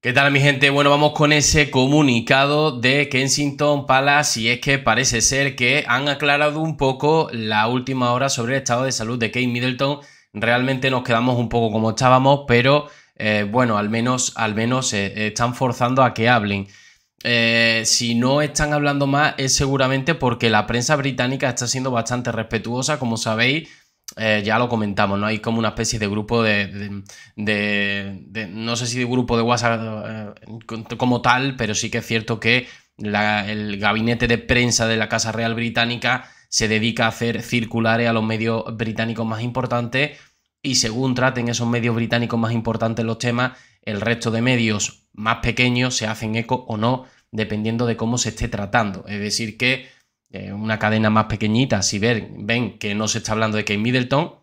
¿Qué tal mi gente? Bueno, vamos con ese comunicado de Kensington Palace y es que parece ser que han aclarado un poco la última hora sobre el estado de salud de Kate Middleton. Realmente nos quedamos un poco como estábamos, pero eh, bueno, al menos, al menos eh, están forzando a que hablen. Eh, si no están hablando más es seguramente porque la prensa británica está siendo bastante respetuosa, como sabéis eh, ya lo comentamos, ¿no? Hay como una especie de grupo de. no sé si de grupo de WhatsApp eh, como tal, pero sí que es cierto que el gabinete de prensa de la Casa Real Británica se dedica a hacer circulares a los medios británicos más importantes y según traten esos medios británicos más importantes los temas, el resto de medios más pequeños se hacen eco o no, dependiendo de cómo se esté tratando. Es decir, que eh, una cadena más pequeñita, si ven, ven que no se está hablando de Kate Middleton,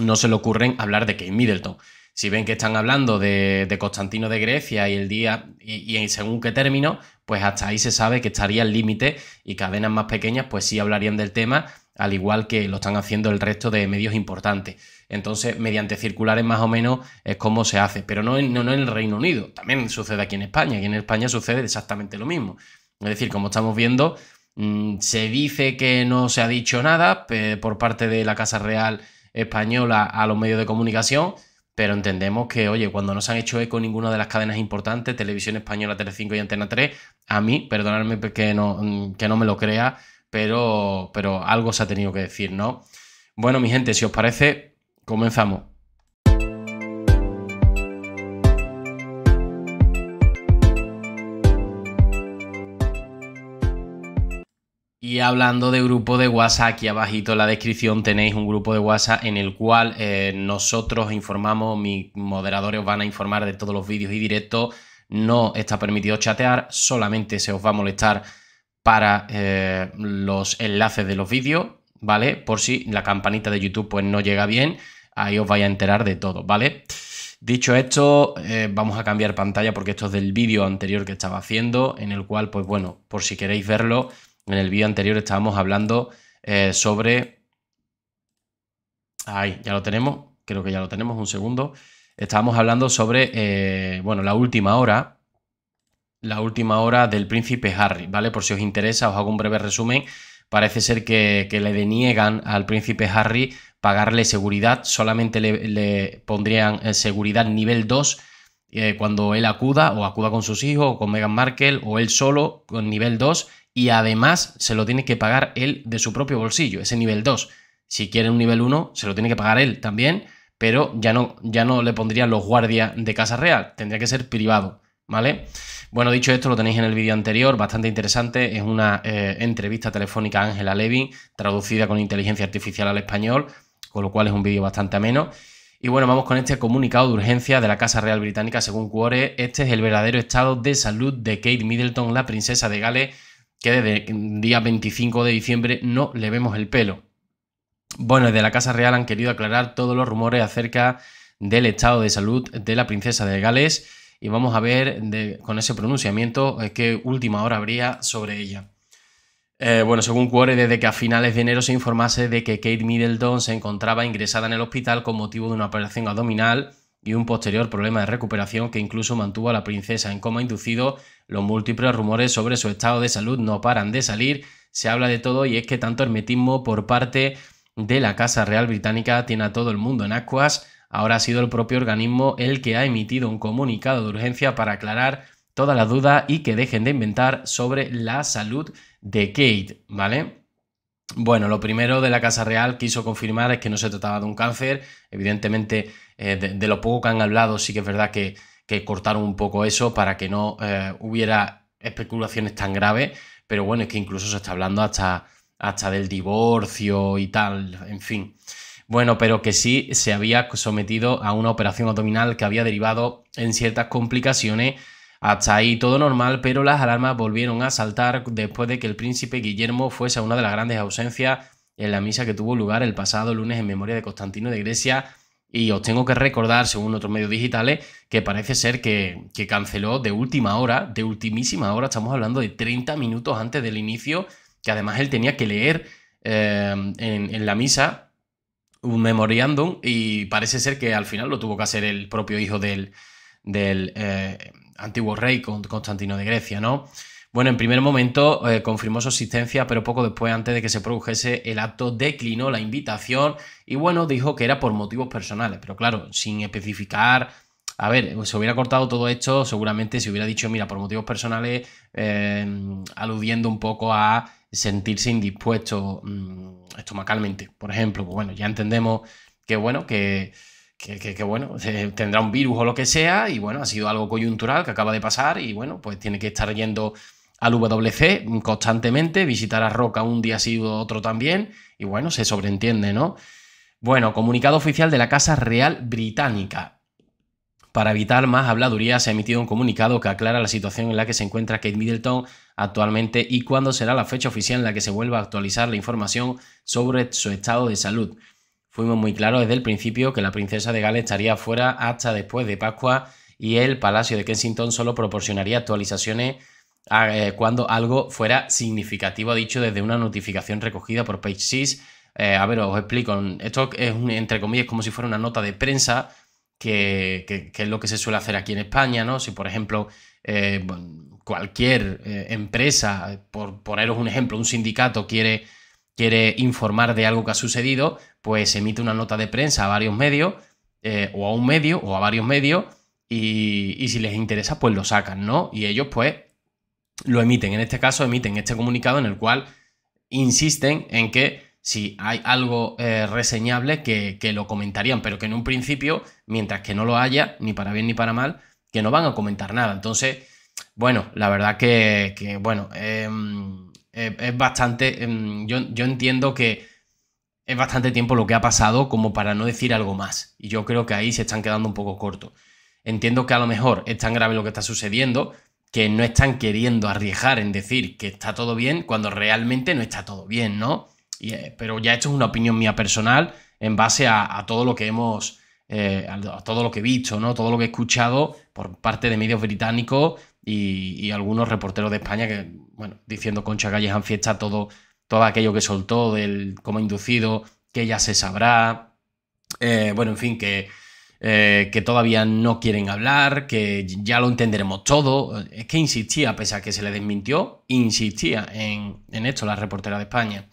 no se le ocurren hablar de Kate Middleton. Si ven que están hablando de, Constantino de Grecia y el día, y, según qué término, pues hasta ahí se sabe que estaría el límite y cadenas más pequeñas, pues sí hablarían del tema, al igual que lo están haciendo el resto de medios importantes. Entonces, mediante circulares más o menos es como se hace, pero no, no en el Reino Unido, también sucede aquí en España, y en España sucede exactamente lo mismo. Es decir, como estamos viendo, Mm, se dice que no se ha dicho nada por parte de la Casa Real Española a los medios de comunicación, pero entendemos que, oye, cuando no se han hecho eco ninguna de las cadenas importantes, Televisión Española, Telecinco y Antena 3, a mí, perdonadme que no, mm, que no me lo crea, pero, pero algo se ha tenido que decir, ¿no? Bueno, mi gente, si os parece, comenzamos. hablando de grupo de WhatsApp, aquí abajito en la descripción tenéis un grupo de WhatsApp en el cual eh, nosotros informamos, mis moderadores os van a informar de todos los vídeos y directos. No está permitido chatear, solamente se os va a molestar para eh, los enlaces de los vídeos, ¿vale? Por si la campanita de YouTube pues no llega bien, ahí os vais a enterar de todo, ¿vale? Dicho esto, eh, vamos a cambiar pantalla porque esto es del vídeo anterior que estaba haciendo, en el cual, pues bueno, por si queréis verlo, en el vídeo anterior estábamos hablando eh, sobre... Ay, ya lo tenemos. Creo que ya lo tenemos, un segundo. Estábamos hablando sobre, eh, bueno, la última hora. La última hora del príncipe Harry, ¿vale? Por si os interesa, os hago un breve resumen. Parece ser que, le deniegan al príncipe Harry pagarle seguridad. Solamente le, pondrían eh, seguridad nivel 2 cuando él acuda o acuda con sus hijos o con Meghan Markle o él solo con nivel 2 y además se lo tiene que pagar él de su propio bolsillo, ese nivel 2. Si quiere un nivel 1, se lo tiene que pagar él también, pero ya no, ya no le pondrían los guardias de Casa Real, tendría que ser privado, ¿vale? Bueno, dicho esto, lo tenéis en el vídeo anterior, bastante interesante. Es una eh, entrevista telefónica a Ángela Levin, traducida con inteligencia artificial al español, con lo cual es un vídeo bastante ameno. Y bueno, vamos con este comunicado de urgencia de la Casa Real Británica, según Cuore. Este es el verdadero estado de salud de Kate Middleton, la princesa de Gales que desde el día 25 de diciembre no le vemos el pelo. Bueno, desde la Casa Real han querido aclarar todos los rumores acerca del estado de salud de la princesa de Gales y vamos a ver con ese pronunciamiento eh, qué última hora habría sobre ella. Eh, bueno, según Cuore, desde que a finales de enero se informase de que Kate Middleton se encontraba ingresada en el hospital con motivo de una operación abdominal y un posterior problema de recuperación que incluso mantuvo a la princesa en coma inducido, los múltiples rumores sobre su estado de salud no paran de salir, se habla de todo y es que tanto hermetismo por parte de la Casa Real Británica tiene a todo el mundo en ascuas, ahora ha sido el propio organismo el que ha emitido un comunicado de urgencia para aclarar todas las dudas y que dejen de inventar sobre la salud de Kate, ¿vale? Bueno, lo primero de la Casa Real quiso confirmar es que no se trataba de un cáncer. Evidentemente, eh, de, lo poco que han hablado, sí que es verdad que, cortaron un poco eso para que no eh, hubiera especulaciones tan graves. Pero bueno, es que incluso se está hablando hasta, hasta del divorcio y tal, en fin. Bueno, pero que sí se había sometido a una operación abdominal que había derivado en ciertas complicaciones hasta ahí todo normal, pero las alarmas volvieron a saltar después de que el príncipe Guillermo fuese una de las grandes ausencias en la misa que tuvo lugar el pasado lunes en memoria de Constantino de Grecia. Y os tengo que recordar, según otros medios digitales, que parece ser que, canceló de última hora, de ultimísima hora, estamos hablando de 30 minutos antes del inicio, que además él tenía que leer eh, en, la misa un memorándum y parece ser que al final lo tuvo que hacer el propio hijo del, del, eh, antiguo rey Constantino de Grecia, ¿no? Bueno, en primer momento eh, confirmó su existencia, pero poco después, antes de que se produjese el acto, declinó la invitación y bueno, dijo que era por motivos personales, pero claro, sin especificar a ver, se hubiera cortado todo esto, seguramente se hubiera dicho, mira, por motivos personales, em, aludiendo un poco a sentirse indispuesto mm, estomacalmente, por ejemplo. Pues bueno, ya entendemos que, bueno, que que, bueno, eh, tendrá un virus o lo que sea, y bueno, ha sido algo coyuntural que acaba de pasar, y bueno, pues tiene que estar yendo al WC constantemente, visitar a Roca un día sí otro también, y bueno, se sobreentiende, ¿no? Bueno, comunicado oficial de la Casa Real Británica. Para evitar más habladuría, se ha emitido un comunicado que aclara la situación en la que se encuentra Kate Middleton actualmente y cuándo será la fecha oficial en la que se vuelva a actualizar la información sobre su estado de salud. Fuimos muy claros desde el principio que la princesa de Gales estaría fuera hasta después de Pascua y el Palacio de Kensington solo proporcionaría actualizaciones eh, cuando algo fuera significativo, ha dicho desde una notificación recogida por Page 6. Eh, a ver, os explico. Esto es, entre comillas, como si fuera una nota de prensa, que, es lo que se suele hacer aquí en España, ¿no? Si, por ejemplo, eh, cualquier empresa, por poneros un ejemplo, un sindicato quiere quiere informar de algo que ha sucedido, pues emite una nota de prensa a varios medios, eh, o a un medio, o a varios medios, y, si les interesa, pues lo sacan, ¿no? Y ellos, pues, lo emiten. En este caso, emiten este comunicado en el cual insisten en que si hay algo eh, reseñable que, lo comentarían, pero que en un principio, mientras que no lo haya, ni para bien ni para mal, que no van a comentar nada. Entonces, bueno, la verdad que, bueno, em, eh, es bastante, em, yo, entiendo que es bastante tiempo lo que ha pasado como para no decir algo más. Y yo creo que ahí se están quedando un poco cortos. Entiendo que a lo mejor es tan grave lo que está sucediendo que no están queriendo arriesgar en decir que está todo bien cuando realmente no está todo bien, ¿no? Eh, pero ya esto es una opinión mía personal en base a, todo lo que hemos, eh, todo lo que he visto, ¿no? Todo lo que he escuchado por parte de medios británicos y, algunos reporteros de España que, bueno, diciendo Concha han Fiesta todo, todo aquello que soltó del como inducido, que ya se sabrá, eh, bueno, en fin, que, eh, que todavía no quieren hablar, que ya lo entenderemos todo. Es que insistía, pese a que se le desmintió, insistía en, en esto la reportera de España.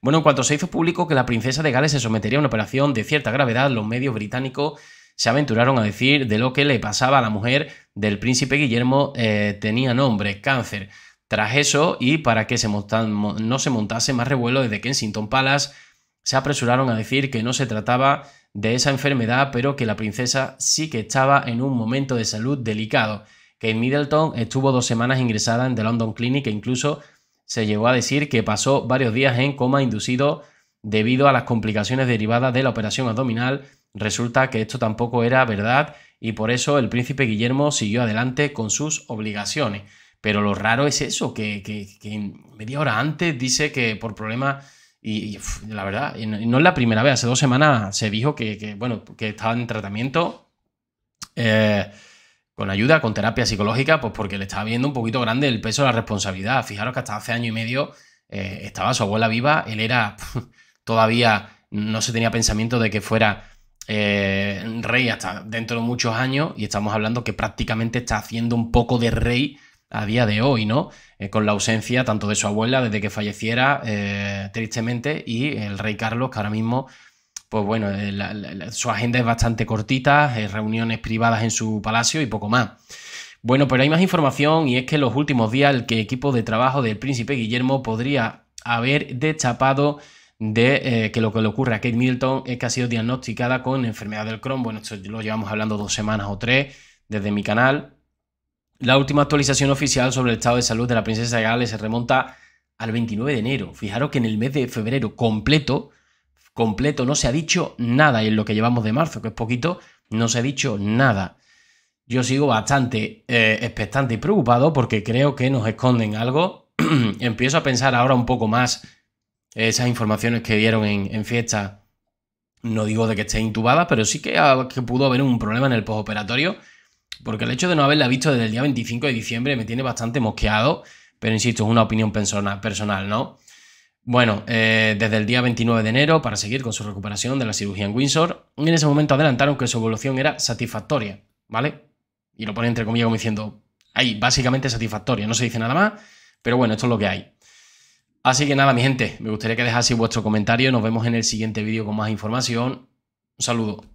Bueno, en cuanto se hizo público que la princesa de Gales se sometería a una operación de cierta gravedad, los medios británicos se aventuraron a decir de lo que le pasaba a la mujer del príncipe Guillermo eh, tenía nombre, cáncer. Tras eso, y para que no se montase más revuelo desde Kensington Palace, se apresuraron a decir que no se trataba de esa enfermedad, pero que la princesa sí que estaba en un momento de salud delicado. en Middleton estuvo dos semanas ingresada en The London Clinic e incluso se llegó a decir que pasó varios días en coma inducido debido a las complicaciones derivadas de la operación abdominal Resulta que esto tampoco era verdad y por eso el príncipe Guillermo siguió adelante con sus obligaciones. Pero lo raro es eso, que, media hora antes dice que por problemas... Y, la verdad, no, es la primera vez, hace dos semanas se dijo que, bueno, que estaba en tratamiento eh, con ayuda, con terapia psicológica, pues porque le estaba viendo un poquito grande el peso de la responsabilidad. Fijaros que hasta hace año y medio eh, estaba su abuela viva, él era todavía, no se tenía pensamiento de que fuera eh, rey hasta dentro de muchos años y estamos hablando que prácticamente está haciendo un poco de Rey a día de hoy, ¿no? Eh, con la ausencia tanto de su abuela desde que falleciera eh, tristemente y el Rey Carlos que ahora mismo, pues bueno, su agenda es bastante cortita, reuniones privadas en su palacio y poco más. Bueno, pero hay más información y es que en los últimos días el equipo de trabajo del príncipe Guillermo podría haber destapado de eh, que lo que le ocurre a Kate Middleton es que ha sido diagnosticada con enfermedad del Crohn. Bueno, esto lo llevamos hablando dos semanas o tres desde mi canal. La última actualización oficial sobre el estado de salud de la princesa de Gales se remonta al 29 de enero. Fijaros que en el mes de febrero completo, completo, no se ha dicho nada. Y en lo que llevamos de marzo, que es poquito, no se ha dicho nada. Yo sigo bastante eh, expectante y preocupado porque creo que nos esconden algo. Empiezo a pensar ahora un poco más esas informaciones que dieron en, fiesta, no digo de que esté intubada, pero sí ah, que, pudo haber un problema en el postoperatorio, porque el hecho de no haberla visto desde el día 25 de diciembre me tiene bastante mosqueado, pero insisto, es una opinión personal, ¿no? Bueno, eh, desde el día 29 de enero, para seguir con su recuperación de la cirugía en Windsor, en ese momento adelantaron que su evolución era satisfactoria, ¿vale? Y lo ponen entre comillas como diciendo, ahí, básicamente satisfactoria, no se dice nada más, pero bueno, esto es lo que hay. Así que nada, mi gente, me gustaría que dejase vuestro comentario. Nos vemos en el siguiente vídeo con más información. Un saludo.